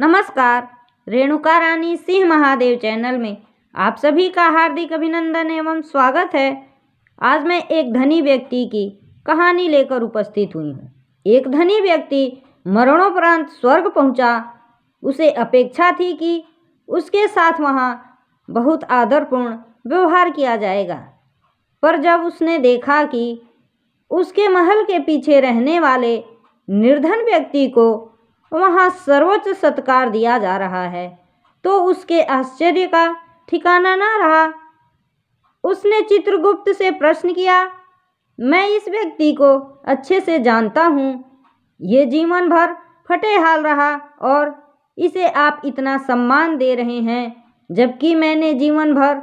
नमस्कार रेणुका रानी सिंह महादेव चैनल में आप सभी का हार्दिक अभिनंदन एवं स्वागत है आज मैं एक धनी व्यक्ति की कहानी लेकर उपस्थित हुई हूँ एक धनी व्यक्ति मरणोपरांत स्वर्ग पहुँचा उसे अपेक्षा थी कि उसके साथ वहाँ बहुत आदरपूर्ण व्यवहार किया जाएगा पर जब उसने देखा कि उसके महल के पीछे रहने वाले निर्धन व्यक्ति को वहाँ सर्वोच्च सत्कार दिया जा रहा है तो उसके आश्चर्य का ठिकाना ना रहा उसने चित्रगुप्त से प्रश्न किया मैं इस व्यक्ति को अच्छे से जानता हूँ ये जीवन भर फटे हाल रहा और इसे आप इतना सम्मान दे रहे हैं जबकि मैंने जीवन भर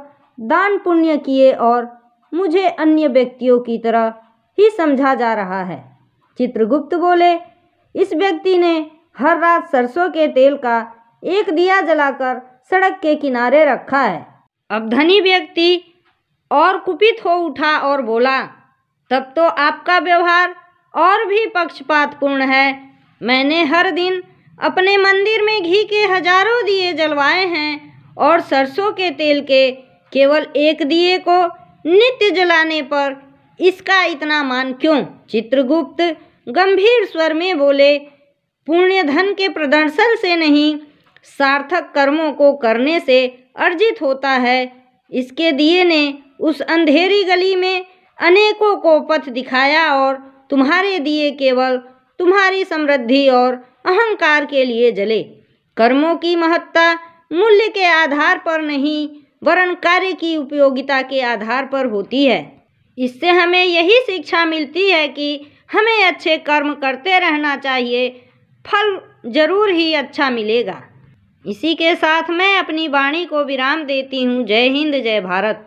दान पुण्य किए और मुझे अन्य व्यक्तियों की तरह ही समझा जा रहा है चित्रगुप्त बोले इस व्यक्ति ने हर रात सरसों के तेल का एक दिया जलाकर सड़क के किनारे रखा है अब धनी व्यक्ति और कुपित हो उठा और बोला तब तो आपका व्यवहार और भी पक्षपातपूर्ण है मैंने हर दिन अपने मंदिर में घी के हजारों दिए जलवाए हैं और सरसों के तेल के केवल एक दिए को नित्य जलाने पर इसका इतना मान क्यों चित्रगुप्त गंभीर स्वर में बोले पुण्य धन के प्रदर्शन से नहीं सार्थक कर्मों को करने से अर्जित होता है इसके दिए ने उस अंधेरी गली में अनेकों को पथ दिखाया और तुम्हारे दिए केवल तुम्हारी समृद्धि और अहंकार के लिए जले कर्मों की महत्ता मूल्य के आधार पर नहीं वरण कार्य की उपयोगिता के आधार पर होती है इससे हमें यही शिक्षा मिलती है कि हमें अच्छे कर्म करते रहना चाहिए फल जरूर ही अच्छा मिलेगा इसी के साथ मैं अपनी वाणी को विराम देती हूँ जय हिंद जय भारत